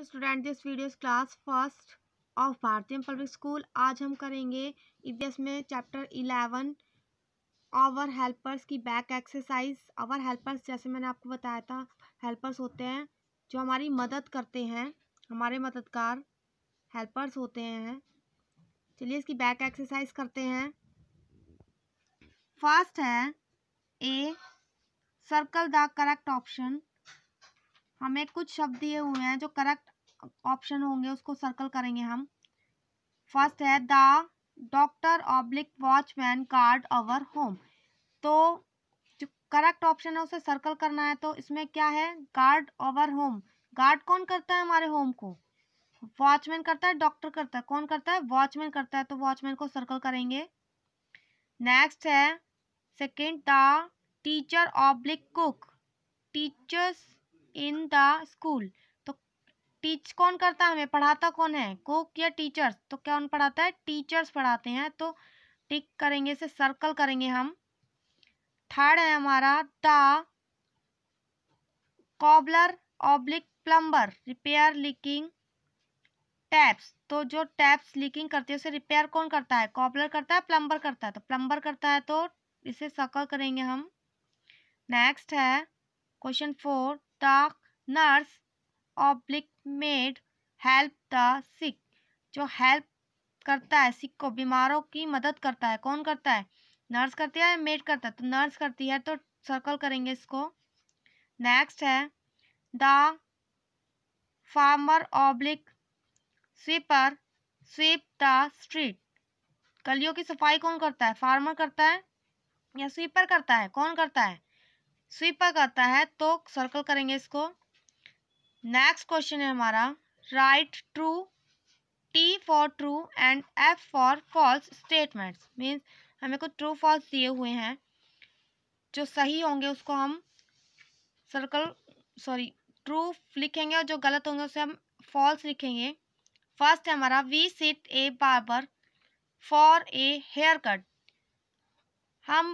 Morning student this video class first of Bharatiya public school आज हम करेंगे इतिहास में चैप्टर इलेवन आवर हेल्पर्स की बैक एक्सरसाइज आवर हेल्पर्स जैसे मैंने आपको बताया था हेल्पर्स होते हैं जो हमारी मदद करते हैं हमारे मददगार हेल्पर्स होते हैं चलिए इसकी बैक एक्सरसाइज करते हैं फर्स्ट है a circle the correct option हमें कुछ शब्द दिए हुए हैं जो करेक्ट ऑप्शन होंगे उसको सर्कल करेंगे हम फर्स्ट है the doctor oblique watchman guard our home तो जो करेक्ट ऑप्शन है उसे सर्कल करना है तो इसमें क्या है गार्ड ओवर होम गार्ड कौन करता है हमारे होम को वॉचमैन करता है डॉक्टर करता है कौन करता है वॉचमैन करता है तो वॉचमैन को सर्कल करेंगे नेक्स्ट है second the teacher oblique cook teachers in the school teach कौन करता है हमें पढ़ाता कौन है कुक या टीचर्स तो कौन पढ़ाता है टीचर्स पढ़ाते हैं तो टिक करेंगे इसे सर्कल करेंगे हम थर्ड है हमारा the cobbler oblique plumber repair leaking taps तो जो टैप्स लीकिंग करती है उसे रिपेयर कौन करता है कॉबलर करता है प्लम्बर करता है तो प्लम्बर करता है तो इसे सर्कल करेंगे हम नेक्स्ट है question four the nurse oblique maid help the sick जो हेल्प करता है सिक को बीमारों की मदद करता है कौन करता है नर्स करती है मेड करता है तो नर्स करती है तो सर्कल करेंगे इसको नेक्स्ट है the farmer oblique sweeper sweep the street गलियों की सफाई कौन करता है फार्मर करता है या स्वीपर करता है कौन करता है स्वीपर करता है तो सर्कल करेंगे इसको नेक्स्ट क्वेश्चन है हमारा right true T for true and F for false statements means हमें कुछ ट्रू फॉल्स दिए हुए हैं जो सही होंगे उसको हम सर्कल सॉरी ट्रू लिखेंगे और जो गलत होंगे उसे हम फॉल्स लिखेंगे फर्स्ट है हमारा we sit a barber for a haircut हम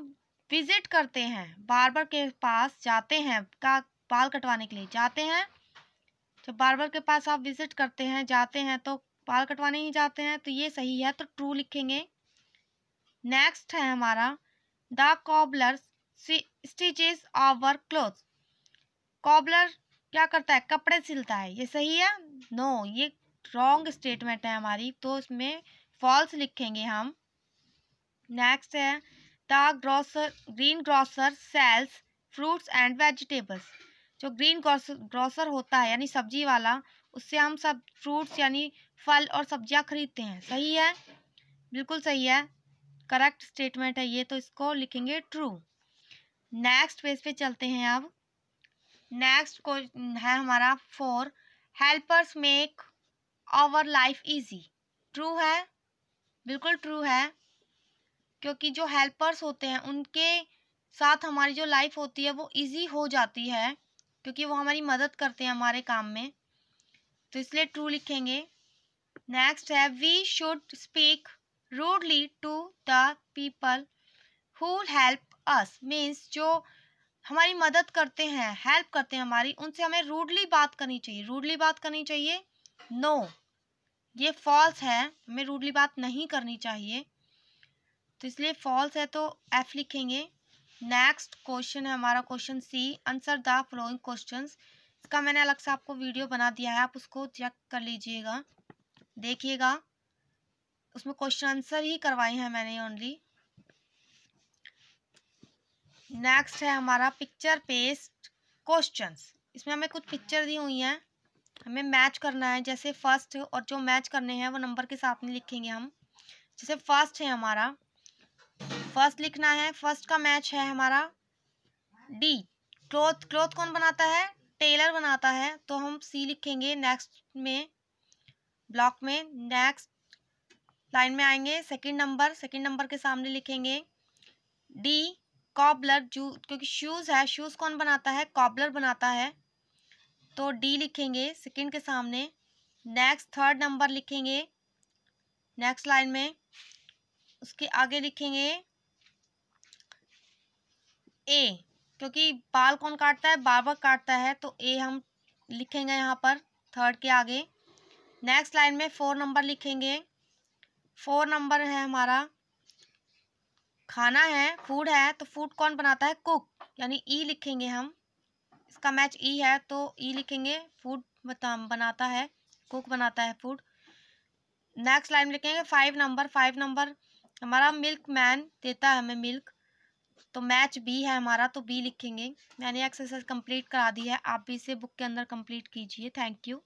विजिट करते हैं बार्बर के पास जाते हैं का बाल कटवाने के लिए जाते हैं जब तो बार्बर के पास आप विज़िट करते हैं जाते हैं तो बाल कटवाने ही जाते हैं तो ये सही है तो ट्रू लिखेंगे नेक्स्ट है हमारा the cobbler stitches our cloth cobbler क्या करता है कपड़े सिलता है ये सही है नो no, ये रॉन्ग स्टेटमेंट है हमारी तो इसमें फॉल्स लिखेंगे हम नेक्स्ट है the grocer green grocer sells fruits and vegetables जो ग्रीन ग्रॉसर होता है यानी सब्जी वाला उससे हम सब फ्रूट्स यानी फल और सब्जियां खरीदते हैं सही है बिल्कुल सही है करेक्ट स्टेटमेंट है ये तो इसको लिखेंगे ट्रू नेक्स्ट पेज पे चलते हैं अब नेक्स्ट को है हमारा four helpers make our life easy true है बिल्कुल ट्रू है क्योंकि जो हेल्पर्स होते हैं उनके साथ हमारी जो लाइफ होती है वो इजी हो जाती है क्योंकि वो हमारी मदद करते हैं हमारे काम में तो इसलिए ट्रू लिखेंगे नेक्स्ट है we should speak rudely to the people who help us means जो हमारी मदद करते हैं हेल्प करते हैं हमारी उनसे हमें रूडली बात करनी चाहिए रूडली बात करनी चाहिए नो no. ये फॉल्स है हमें रूडली बात नहीं करनी चाहिए तो इसलिए फॉल्स है तो एफ लिखेंगे नेक्स्ट क्वेश्चन है हमारा question C answer the following question इसका मैंने अलग से आपको वीडियो बना दिया है आप उसको चेक कर लीजिएगा देखिएगा उसमें क्वेश्चन आंसर ही करवाए हैं मैंने ओनली नेक्स्ट है हमारा पिक्चर पेस्ट क्वेश्चंस इसमें हमें कुछ पिक्चर दी हुई हैं हमें मैच करना है जैसे फर्स्ट और जो मैच करने हैं वो नंबर के साथ में लिखेंगे हम जैसे फर्स्ट है हमारा फर्स्ट लिखना है फर्स्ट का मैच है हमारा डी क्लोथ क्लोथ कौन बनाता है टेलर बनाता है तो हम सी लिखेंगे नेक्स्ट में ब्लॉक में नेक्स्ट लाइन में आएंगे सेकंड नंबर सेकंड नंबर के सामने लिखेंगे डी कॉबलर जू क्योंकि शूज़ है शूज़ कौन बनाता है कॉबलर बनाता है तो डी लिखेंगे सेकंड के सामने नेक्स्ट थर्ड नंबर लिखेंगे नेक्स्ट लाइन में उसके आगे लिखेंगे ए क्योंकि बाल कौन काटता है बार्बर काटता है तो ए हम लिखेंगे यहाँ पर थर्ड के आगे नेक्स्ट लाइन में फोर नंबर लिखेंगे फोर नंबर है हमारा खाना है फूड है तो फूड कौन बनाता है कुक यानी ई e लिखेंगे हम इसका मैच ई e है तो ई e लिखेंगे फूड बता बनाता है कुक बनाता है फूड नेक्स्ट लाइन लिखेंगे फाइव नंबर फाइव नंबर हमारा मिल्क मैन देता है हमें मिल्क तो मैच बी है हमारा तो बी लिखेंगे मैंने एक्सरसाइज कंप्लीट करा दी है आप भी इसे बुक के अंदर कंप्लीट कीजिए थैंक यू